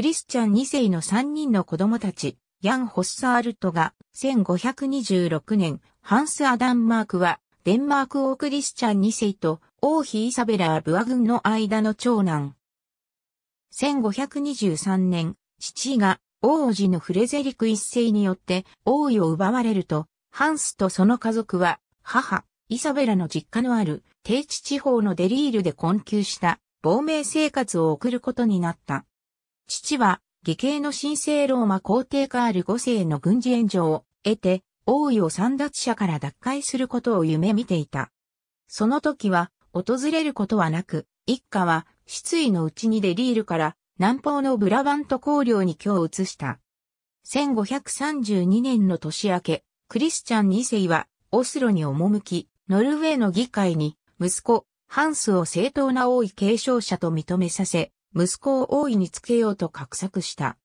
クリスチャン2世の3人の子供たち、ヤン・ホッサールトが、1526年、ハンス・アダンマークは、デンマーク王クリスチャン2世と王妃イサベラー・ブア軍の間の長男。1523年、父が王子のフレゼリク一世によって王位を奪われると、ハンスとその家族は、母、イサベラの実家のある低地地方のデリールで困窮した亡命生活を送ることになった。父は、義兄の神聖ローマ皇帝カール5世の軍事援助を得て、王位を三奪者から奪回することを夢見ていた。その時は、訪れることはなく、一家は、失意のうちにデリールから南方のブラバント公領に居を移した。1532年の年明け、クリスチャン2世は、オスロに赴き、ノルウェーの議会に、息子、ハンスを正当な王位継承者と認めさせ、息子を王位につけようと画策した。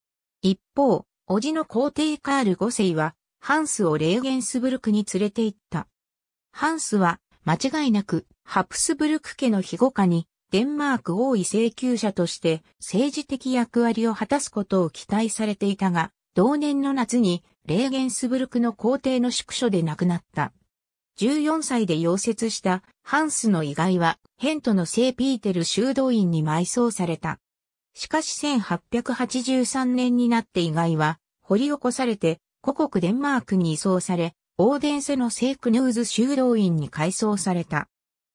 一方、叔父の皇帝カール5世は、ハンスをレーゲンスブルクに連れて行った。ハンスは、間違いなく、ハプスブルク家の庇護下に、デンマーク王位請求者として政治的役割を果たすことを期待されていたが、同年の夏にレーゲンスブルクの皇帝の宿所で亡くなった。14歳で溶接したハンスの遺骸は、ヘントの聖ピーテル修道院に埋葬された。しかし1883年になって遺骸は、掘り起こされて、故国デンマークに移送され、オーデンセの聖クヌーズ修道院に改装された。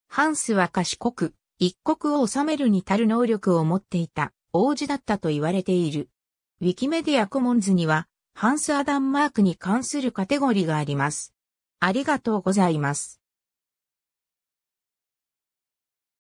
ハンスは賢く、一国を治めるに足る能力を持っていた王子だったと言われている。ウィキメディアコモンズには、ハンス・アダンマークに関するカテゴリーがあります。ありがとうございます。